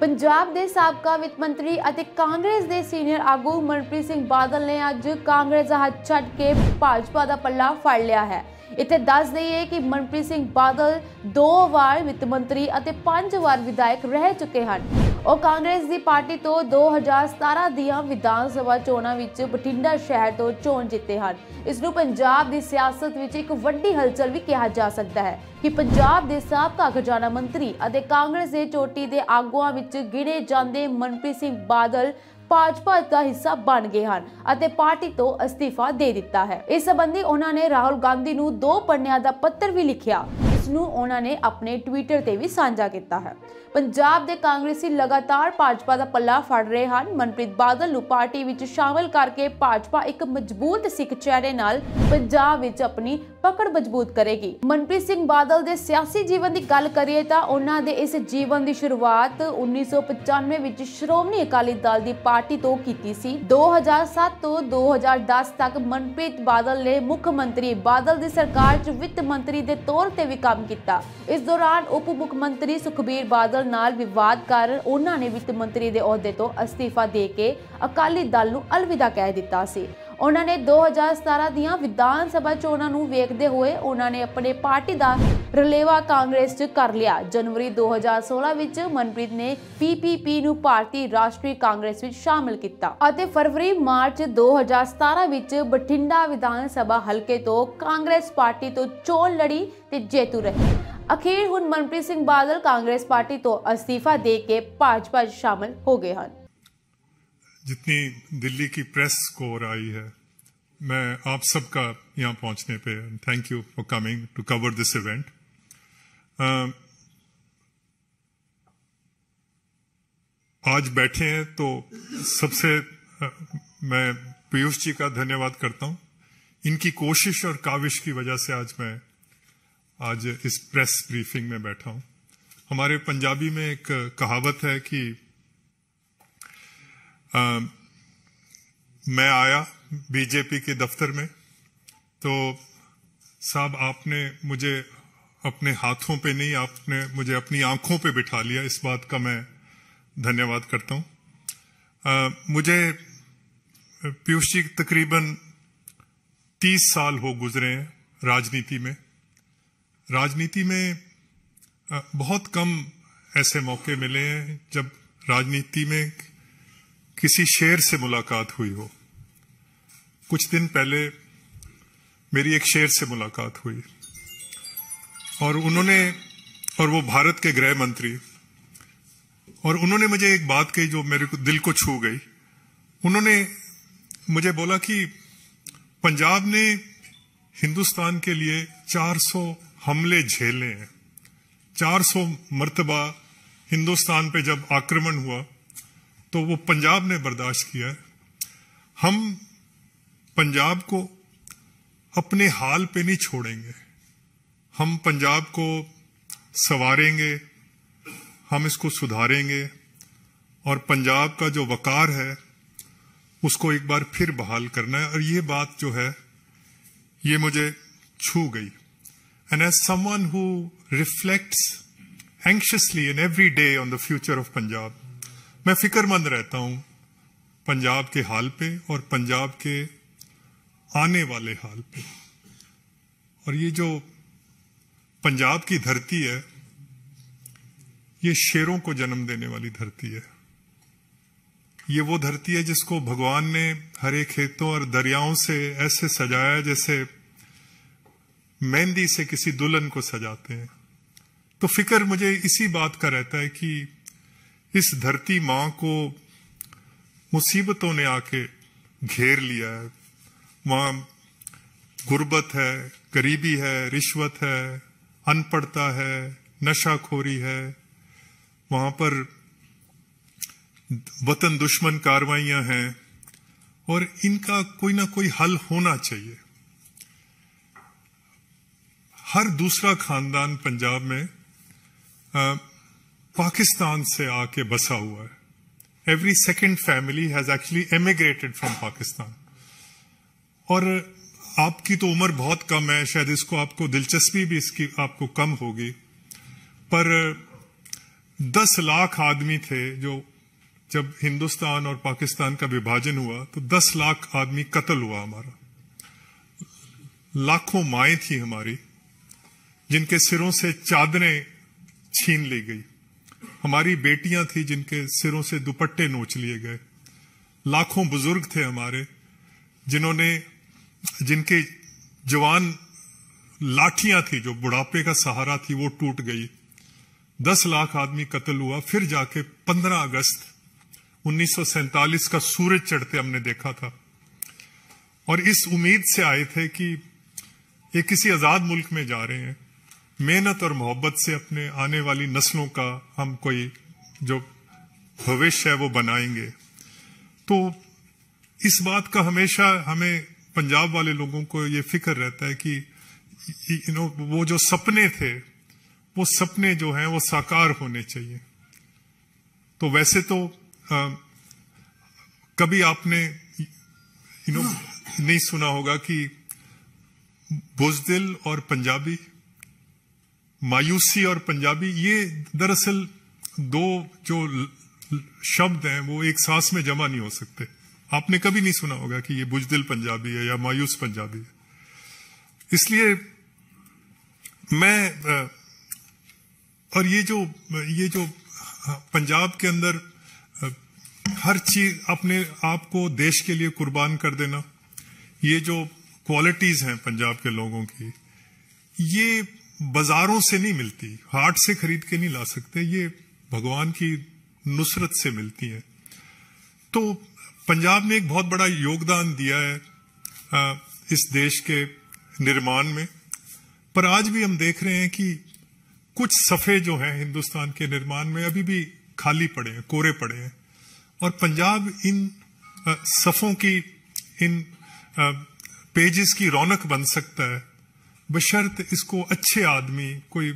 ਪੰਜਾਬ ਦੇ ਸਾਬਕਾ ਵਿੱਤ ਮੰਤਰੀ ਅਤੇ ਕਾਂਗਰਸ ਦੇ ਸੀਨੀਅਰ ਆਗੂ ਮਨਪ੍ਰੀਤ ਸਿੰਘ ਬਾਦਲ ਨੇ ਅੱਜ ਕਾਂਗਰਸ ਹੱਥ ਛੱਡ ਕੇ ਭਾਜਪਾ ਦਾ ਪੱਲਾ ਫੜ ਲਿਆ ਹੈ ਇੱਥੇ ਦੱਸ ਦਈਏ ਕਿ ਮਨਪ੍ਰੀਤ ਸਿੰਘ ਬਾਦਲ ਦੋ ਵਾਰ ਵਿੱਤ ਮੰਤਰੀ ਅਤੇ ਪੰਜ ਵਾਰ ਵਿਧਾਇਕ ਰਹਿ ਚੁੱਕੇ ਹਨ ਉਹ ਕਾਂਗਰਸ ਦੀ ਪਾਰਟੀ ਤੋਂ 2017 ਦੀਆਂ ਵਿਧਾਨ ਸਭਾ ਚੋਣਾਂ ਵਿੱਚ ਬਟਿੰਡਾ ਸ਼ਹਿਰ ਤੋਂ ਚੋਣ ਜਿੱਤੇ ਹਨ ਇਸ ਨੂੰ ਪੰਜਾਬ ਦੀ ਸਿਆਸਤ ਵਿੱਚ ਇੱਕ ਵੱਡੀ ਹਲਚਲ ਵੀ ਕਿਹਾ ਜਾ ਸਕਦਾ ਹੈ ਕਿ ਪੰਜਾਬ ਦੇ ਸਾਬਕਾ ਖਜ਼ਾਨਾ ਮੰਤਰੀ ਅਤੇ ਕਾਂਗਰਸ ਦੇ ਚੋਟੀ ਦੇ ਆਗੂਆਂ ਵਿੱਚ ਗਿਣੇ ਜਾਂਦੇ ਮਨਪ੍ਰੀਤ ਸਿੰਘ ਬਾਦਲ ਭਾਜਪਾ ਦਾ ਹਿੱਸਾ ਬਣ ਗਏ ਹਨ ਅਤੇ ਪਾਰਟੀ ਤੋਂ ਅਸਤੀਫਾ ਦੇ ਦਿੱਤਾ ਹੈ ਇਸ ਸੰਬੰਧੀ ਉਹਨਾਂ ਨੇ ਰਾਹੁਲ ਗਾਂਧੀ ਨੂੰ ਦੋ ਪੰਨਿਆਂ ਦਾ ਪੱਤਰ ਵੀ ਲਿਖਿਆ ਇਸ ਨੂੰ ਉਹਨਾਂ ਨੇ ਆਪਣੇ ਟਵਿੱਟਰ ਤੇ ਵੀ ਸਾਂਝਾ ਕੀਤਾ ਹੈ ਪੰਜਾਬ ਦੇ ਕਾਂਗਰਸੀ ਲਗਾਤਾਰ ਭਾਜਪਾ ਦਾ ਪੱਲਾ ਫੜ ਰਹੇ ਹਨ ਮਨਪ੍ਰੀਤ ਬਾਦਲ ਨੂੰ ਪਾਰਟੀ ਵਿੱਚ ਸ਼ਾਮਲ ਕਰਕੇ ਭਾਜਪਾ ਇੱਕ ਮਜ਼ਬੂਤ ਸਿੱਖ ਚਿਹਰੇ ਨਾਲ ਪੰਜਾਬ ਵਿੱਚ ਆਪਣੀ ਪਕੜ ਮਜ਼ਬੂਤ ਕਰੇਗੀ ਮਨਪ੍ਰੀਤ ਸਿੰਘ ਬਾਦਲ ਦੇ ਸਿਆਸੀ ਜੀਵਨ ਦੀ ਗੱਲ ਕਰੀਏ ਤਾਂ ਉਹਨਾਂ ਦੇ ਇਸ ਜੀਵਨ ਦੀ ਸ਼ੁਰੂਆਤ 1995 ਵਿੱਚ ਸ਼੍ਰੋਮਣੀ ਅਕਾਲੀ ਦਲ ਦੀ ਪਾਰਟੀ ਤੋਂ ਕੀਤੀ ਸੀ 2007 ਤੋਂ 2010 ਤੱਕ ਮਨਪ੍ਰੀਤ ਬਾਦਲ ਨੇ ਮੁੱਖ ਮੰਤਰੀ ਬਾਦਲ ਦੀ ਸਰਕਾਰ 'ਚ ਵਿੱਤ ਮੰਤਰੀ ਦੇ ਤੌਰ ਤੇ ਵੀ ਕੰਮ ਕੀਤਾ ਇਸ ਦੌਰਾਨ ਉਪ ਮੁੱਖ ਮੰਤਰੀ ਸੁਖਬੀਰ ਬਾਦਲ ਨਾਲ ਨਾਲ ਵਿਵਾਦ ਕਾਰਨ ਉਹਨਾਂ ਨੇ ਵਿੱਤ ਮੰਤਰੀ ਦੇ ਅਹੁਦੇ ਤੋਂ ਅਸਤੀਫਾ ਦੇ ਕੇ ਅਕਾਲੀ ਦਲ ਨੂੰ ਅਲਵਿਦਾ ਕਹਿ ਦਿੱਤਾ ਸੀ ਉਹਨਾਂ ਨੇ 2017 ਦੀਆਂ ਵਿਧਾਨ ਸਭਾ ਚੋਣਾਂ ਨੂੰ ਵੇਖਦੇ ਹੋਏ ਉਹਨਾਂ ਨੇ ਆਪਣੇ ਪਾਰਟੀ ਦਾ ਰਲੇਵਾ ਕਾਂਗਰਸ 'ਚ ਕਰ ਲਿਆ ਜਨਵਰੀ 2016 ਵਿੱਚ ਮਨਪ੍ਰੀਤ ਨੇ ਪੀਪੀਪੀ ਨੂੰ ਭਾਰਤੀ ਰਾਸ਼ਟਰੀ ਕਾਂਗਰਸ ਵਿੱਚ ਸ਼ਾਮਲ ਕੀਤਾ ਅਤੇ ਫਰਵਰੀ ਮਾਰਚ 2017 ਵਿੱਚ ਬਠਿੰਡਾ ਵਿਧਾਨ ਸਭਾ ਹਲਕੇ ਤੋਂ ਕਾਂਗਰਸ ਪਾਰਟੀ ਤੋਂ ਚੋਣ ਲੜੀ ਤੇ ਜੇਤੂ ਰਹੀ अखीर हूँ मनप्रीत सिंह बादल कांग्रेस पार्टी तो अस्तीफा दे के भाजपा शामिल हो गए हैं जितनी दिल्ली की प्रेस को आई है मैं आप सबका यहाँ पहुंचने पे thank you for coming to cover this event आज बैठे हैं तो सबसे मैं पीयूष जी का धन्यवाद करता हूँ इनकी कोशिश और काविश की वजह से आज मैं आज इस प्रेस ब्रीफिंग में बैठा हूं हमारे पंजाबी में एक कहावत है कि आ, मैं आया बीजेपी के दफ्तर में तो साहब आपने मुझे अपने हाथों पे नहीं आपने मुझे अपनी आंखों पे बिठा लिया इस बात का मैं धन्यवाद करता आ, मुझे पीयूष जी तकरीबन तीस साल हो गुजरे हैं राजनीति में राजनीति में बहुत कम ऐसे मौके मिले हैं जब राजनीति में किसी शेर से मुलाकात हुई हो कुछ दिन पहले मेरी एक शेर से मुलाकात हुई और उन्होंने और वो भारत के गृह मंत्री और उन्होंने मुझे एक बात कही जो मेरे को दिल को छू गई उन्होंने मुझे बोला कि पंजाब ने हिंदुस्तान के लिए 400 हमले झेले हैं 400 मरतबा हिंदुस्तान पे जब आक्रमण हुआ तो वो पंजाब ने बर्दाश्त किया है हम पंजाब को अपने हाल पे नहीं छोड़ेंगे हम पंजाब को सवारेंगे हम इसको सुधारेंगे और पंजाब का जो वकार है उसको एक बार फिर बहाल करना है और ये बात जो है ये मुझे छू गई And as someone who reflects anxiously in every day on the future of Punjab, मैं फिक्रमंद रहता हूं पंजाब के हाल पे और पंजाब के आने वाले हाल पे और ये जो पंजाब की धरती है ये शेरों को जन्म देने वाली धरती है ये वो धरती है जिसको भगवान ने हरे खेतों और दरियाओं से ऐसे सजाया जैसे मेहंदी से किसी दुल्हन को सजाते हैं तो फिक्र मुझे इसी बात का रहता है कि इस धरती माँ को मुसीबतों ने आके घेर लिया है वहाँ गुर्बत है गरीबी है रिश्वत है अनपढ़ता है नशाखोरी है वहाँ पर वतन दुश्मन कार्रवाइयाँ हैं और इनका कोई ना कोई हल होना चाहिए हर दूसरा खानदान पंजाब में आ, पाकिस्तान से आके बसा हुआ है every second family has actually emigrated from Pakistan और आपकी तो उम्र बहुत कम है शायद इसको आपको दिलचस्पी भी इसकी आपको कम होगी पर दस लाख आदमी थे जो जब हिंदुस्तान और पाकिस्तान का विभाजन हुआ तो दस लाख आदमी कत्ल हुआ हमारा लाखों माए थी हमारी जिनके सिरों से चादरें छीन ली गई हमारी बेटियां थी जिनके सिरों से दुपट्टे नोच लिए गए लाखों बुजुर्ग थे हमारे जिन्होंने जिनके जवान लाठियां थी जो बुढ़ापे का सहारा थी वो टूट गई दस लाख आदमी कत्ल हुआ फिर जाके पंद्रह अगस्त उन्नीस का सूरज चढ़ते हमने देखा था और इस उम्मीद से आए थे कि ये किसी आजाद मुल्क में जा रहे हैं मेहनत और मोहब्बत से अपने आने वाली नस्लों का हम कोई जो भविष्य है वो बनाएंगे तो इस बात का हमेशा हमें पंजाब वाले लोगों को ये फिक्र रहता है कि यू नो वो जो सपने थे वो सपने जो हैं वो साकार होने चाहिए तो वैसे तो आ, कभी आपने यू नो नहीं सुना होगा कि बुजदिल और पंजाबी मायूसी और पंजाबी ये दरअसल दो जो शब्द हैं वो एक सांस में जमा नहीं हो सकते आपने कभी नहीं सुना होगा कि ये बुजदिल पंजाबी है या मायूस पंजाबी है इसलिए मैं और ये जो ये जो पंजाब के अंदर हर चीज अपने आप को देश के लिए कुर्बान कर देना ये जो क्वालिटीज हैं पंजाब के लोगों की ये बाजारों से नहीं मिलती हाट से खरीद के नहीं ला सकते ये भगवान की नुसरत से मिलती है तो पंजाब ने एक बहुत बड़ा योगदान दिया है इस देश के निर्माण में पर आज भी हम देख रहे हैं कि कुछ सफ़े जो हैं हिंदुस्तान के निर्माण में अभी भी खाली पड़े हैं कोरे पड़े हैं और पंजाब इन सफ़ों की इन पेजेस की रौनक बन सकता है बशर्त इसको अच्छे आदमी कोई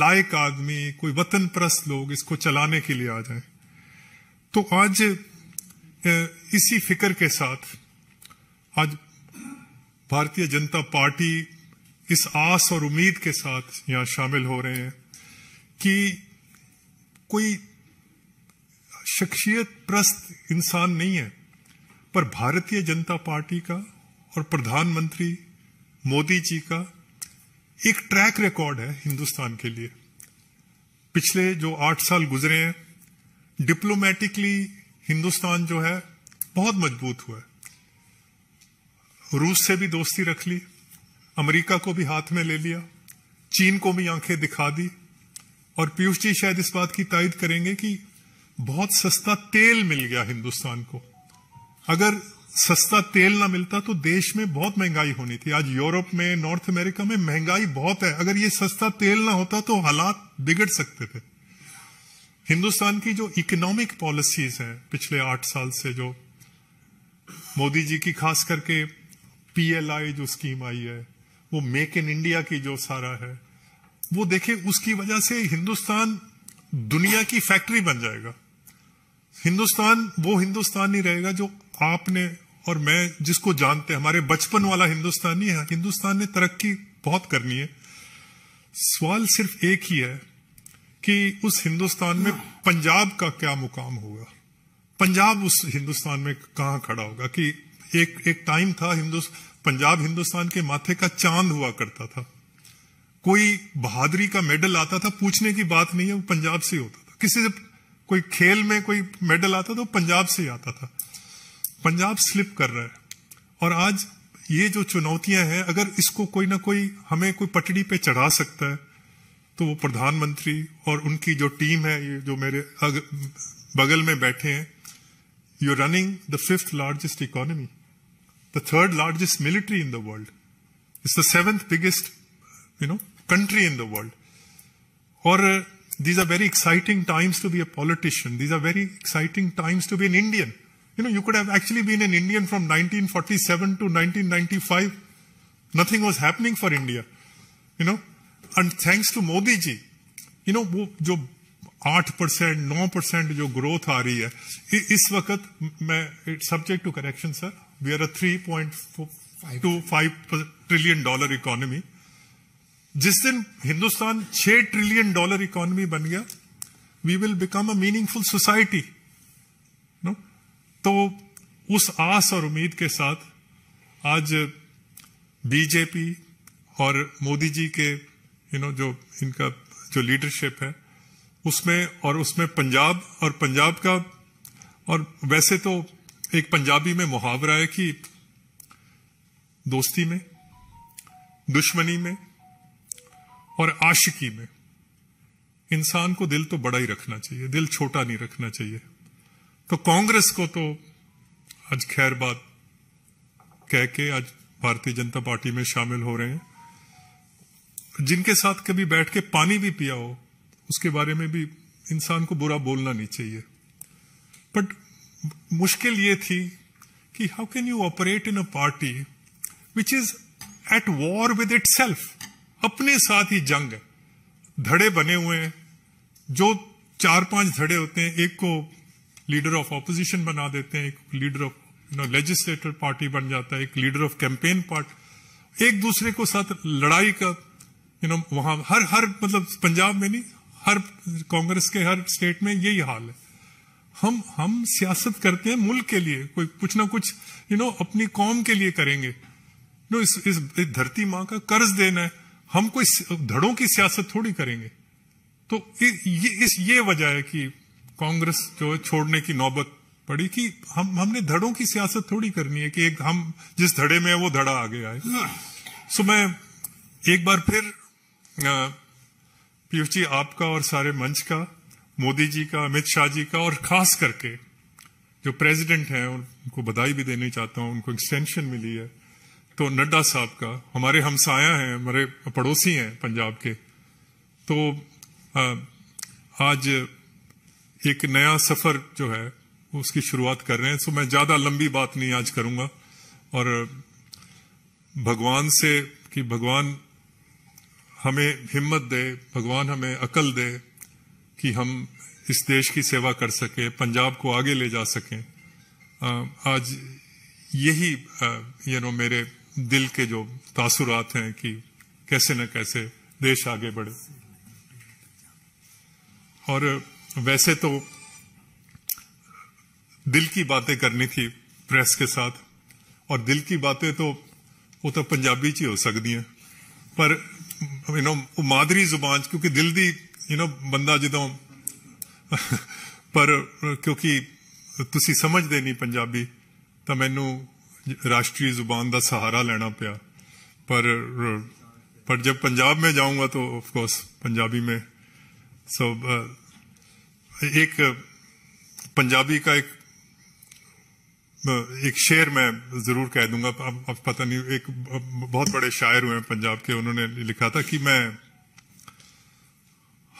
लायक आदमी कोई वतन प्रस्त लोग इसको चलाने के लिए आ जाए तो आज इसी फिक्र के साथ आज भारतीय जनता पार्टी इस आस और उम्मीद के साथ यहां शामिल हो रहे हैं कि कोई शख्सियत प्रस्त इंसान नहीं है पर भारतीय जनता पार्टी का और प्रधानमंत्री मोदी जी का एक ट्रैक रिकॉर्ड है हिंदुस्तान के लिए पिछले जो आठ साल गुजरे हैं डिप्लोमेटिकली हिंदुस्तान जो है बहुत मजबूत हुआ है रूस से भी दोस्ती रख ली अमेरिका को भी हाथ में ले लिया चीन को भी आंखें दिखा दी और पीयूष जी शायद इस बात की तायद करेंगे कि बहुत सस्ता तेल मिल गया हिंदुस्तान को अगर सस्ता तेल ना मिलता तो देश में बहुत महंगाई होनी थी आज यूरोप में नॉर्थ अमेरिका में महंगाई बहुत है अगर ये सस्ता तेल ना होता तो हालात बिगड़ सकते थे हिंदुस्तान की जो इकोनॉमिक पॉलिसीज हैं पिछले आठ साल से जो मोदी जी की खास करके पीएलआई जो स्कीम आई है वो मेक इन इंडिया की जो सारा है वो देखे उसकी वजह से हिंदुस्तान दुनिया की फैक्ट्री बन जाएगा हिंदुस्तान वो हिंदुस्तान नहीं रहेगा जो आपने और मैं जिसको जानते हमारे बचपन वाला हिंदुस्तानी है हिंदुस्तान ने तरक्की बहुत करनी है सवाल सिर्फ एक ही है कि उस हिंदुस्तान में पंजाब का क्या मुकाम होगा पंजाब उस हिंदुस्तान में कहा खड़ा होगा कि एक एक टाइम था हिंदुस् पंजाब हिंदुस्तान के माथे का चांद हुआ करता था कोई बहादुरी का मेडल आता था पूछने की बात नहीं है वो पंजाब से होता था किसी से कोई खेल में कोई मेडल आता था वो तो पंजाब से आता था पंजाब स्लिप कर रहा है और आज ये जो चुनौतियां हैं अगर इसको कोई ना कोई हमें कोई पटड़ी पे चढ़ा सकता है तो वो प्रधानमंत्री और उनकी जो टीम है ये जो मेरे अग, बगल में बैठे हैं you running the fifth largest economy the third largest military in the world it's the seventh biggest you know country in the world और these are very exciting times to be a politician these are very exciting times to be an Indian you know, you could have actually been an Indian from 1947 to 1995. Nothing was happening for India, you know. And thanks to Modi ji, you know, wo, jo 8%, 9% jo growth aa rahi hai, I, is vakat, it's subject to correction, sir. We are a 3.5 to 5 trillion dollar economy. Jis din Hindustan 6 trillion dollar economy ban we will become a meaningful society. तो उस आस और उम्मीद के साथ आज BJP और मोदी जी के you know जो इनका जो लीडरशिप है उसमें और उसमें पंजाब और पंजाब का और वैसे तो एक पंजाबी में मुहावरा है कि दोस्ती में दुश्मनी में और आशिकी में इंसान को दिल तो बड़ा ही रखना चाहिए दिल छोटा नहीं रखना चाहिए तो कांग्रेस को तो आज खैर बात कह के आज भारतीय जनता पार्टी में शामिल हो रहे हैं जिनके साथ कभी बैठ के पानी भी पिया हो उसके बारे में भी इंसान को बुरा बोलना नहीं चाहिए बट मुश्किल ये थी कि how can you operate in a party which is at war with itself अपने साथ ही जंग है धड़े बने हुए हैं जो चार पांच धड़े होते हैं एक को लीडर ऑफ ऑपोजिशन बना देते हैं एक leader of you know legislator party बन जाता है एक लीडर ऑफ कैंपेन पार्टी एक दूसरे को साथ लड़ाई का यू नो वहां हर हर मतलब पंजाब में नहीं हर कांग्रेस के हर स्टेट में यही हाल है हम हम सियासत करते हैं मुल्क के लिए कोई कुछ ना कुछ यू नो अपनी कौम के लिए करेंगे नो इस इस, इस धरती माँ का कर्ज देना है हम कोई धड़ों की सियासत थोड़ी करेंगे तो ये इस ये वजह है कि कांग्रेस जो छोड़ने की नौबत पड़ी कि हम हमने धड़ों की सियासत थोड़ी करनी है कि एक हम जिस धड़े में है वो धड़ा आ गया है सो मैं एक बार फिर पीयूष जी आपका और सारे मंच का मोदी जी का अमित शाह जी का और खास करके जो प्रेसिडेंट हैं उनको बधाई भी देनी चाहता हूं उनको एक्सटेंशन मिली है तो नड्डा साहब का हमारे हमसाया हैं हमारे पड़ोसी हैं पंजाब के तो आ, आज एक नया सफर जो है उसकी शुरुआत कर रहे हैं सो मैं ज्यादा लंबी बात नहीं आज करूंगा और भगवान से कि भगवान हमें हिम्मत दे भगवान हमें अकल दे कि हम इस देश की सेवा कर सकें पंजाब को आगे ले जा सकें आज यही यू नो मेरे दिल के जो तासुरात हैं कि कैसे न कैसे देश आगे बढ़े और वैसे तो दिल की बातें करनी थी प्रेस के साथ और दिल की बातें तो ਉਹ ਤਾਂ ਪੰਜਾਬੀ 'ਚ ਹੀ ਹੋ ਸਕਦੀਆਂ ਪਰ ਯੂ نو ਉਹ ਮਾਦਰੀ ਜ਼ੁਬਾਨ 'ਚ ਕਿਉਂਕਿ ਦਿਲ ਦੀ ਯੂ نو ਬੰਦਾ ਜਦੋਂ ਪਰ ਕਿਉਂਕਿ ਤੁਸੀਂ ਸਮਝਦੇ ਨਹੀਂ ਪੰਜਾਬੀ ਤਾਂ ਮੈਨੂੰ ਰਾਸ਼ਟਰੀ ਜ਼ੁਬਾਨ ਦਾ ਸਹਾਰਾ ਲੈਣਾ ਪਿਆ ਪਰ पर जब पंजाब में जाऊंगा तो ऑफ कोर्स पंजाबी में सो so, uh, एक पंजाबी का एक एक शेर मैं जरूर कह दूंगा अब, पता नहीं एक बहुत बड़े शायर हुए हैं पंजाब के उन्होंने लिखा था कि मैं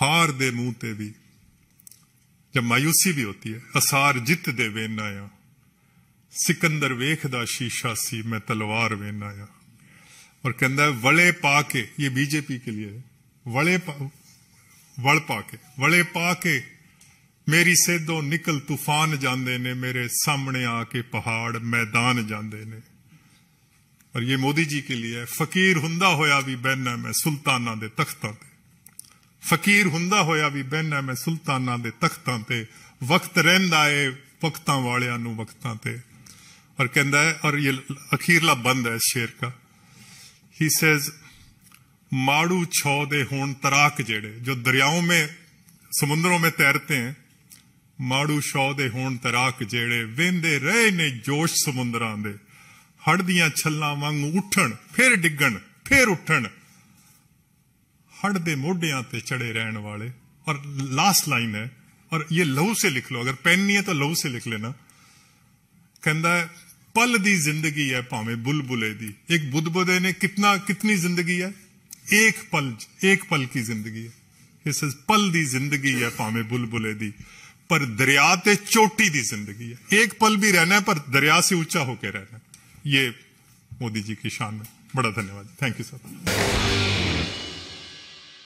हार दे मुंह ते भी जब मायूसी भी होती है असार जित दे वेनाया सिकंदर वेखदा शीशा सी मैं तलवार वेनाया और कहता है वड़े पा के ये बीजेपी के लिए है वड़े पा वड़ पा के वड़े पा के ਮੇਰੀ ਸਿੱਧੋ ਨਿਕਲ ਤੂਫਾਨ ਜਾਂਦੇ ਨੇ ਮੇਰੇ ਸਾਹਮਣੇ ਆ ਕੇ ਪਹਾੜ ਮੈਦਾਨ ਜਾਂਦੇ ਨੇ ਪਰ ਇਹ ਮੋਦੀ ਜੀ ਕੇ ਲਈ ਹੈ ਫਕੀਰ ਹੁੰਦਾ ਹੋਇਆ ਵੀ ਬਹਿਨਾ ਮੈਂ ਸੁਲਤਾਨਾਂ ਦੇ ਤਖਤਾਂ ਤੇ ਫਕੀਰ ਹੁੰਦਾ ਹੋਇਆ ਵੀ ਬਹਿਨਾ ਮੈਂ ਸੁਲਤਾਨਾਂ ਦੇ ਤਖਤਾਂ ਤੇ ਵਕਤ ਰਹਿੰਦਾ ਏ ਵਕਤਾਂ ਵਾਲਿਆਂ ਨੂੰ ਵਕਤਾਂ ਤੇ ਔਰ ਕਹਿੰਦਾ ਹੈ ਔਰ ਇਹ ਅਖੀਰਲਾ ਬੰਦ ਹੈ ਸ਼ੇਰ ਦਾ ਹੀ ਸੇਜ਼ ਮਾੜੂ ਛੋ ਦੇ ਹੋਣ ਤਰਾਕ ਜਿਹੜੇ ਜੋ ਦਰਿਆਵਾਂ ਮੇ ਸਮੁੰਦਰੋਂ ਮੇ ਤੈਰਤੇ ਹੈ माड़ू शौदे ਦੇ तैराक जेड़े ਜਿਹੜੇ ਵੇਂਦੇ ਰਹੇ ਨੇ ਜੋਸ਼ ਸਮੁੰਦਰਾਂ ਦੇ ਹੜ ਦੀਆਂ ਛੱਲਾਂ ਵਾਂਗ ਉੱਠਣ ਫਿਰ ਡਿੱਗਣ ਫਿਰ हड़ दे मोडियां पे चढ़े रहने वाले और लास्ट लाइन है और ये लहू से लिख लो अगर पेन नहीं है तो लहू से लिख लेना कहता है पल दी जिंदगी है भावे बुलबुले दी एक बुदबुदे ने कितना कितनी जिंदगी है एक पल एक पल की जिंदगी है इस पल दी जिंदगी है भावे बुलबुले दी पर दरिया ते चोटी की जिंदगी है एक पल भी रहना है पर दरिया से ऊंचा होकर रहना है ये मोदी जी की शान है बड़ा धन्यवाद थैंक यू सर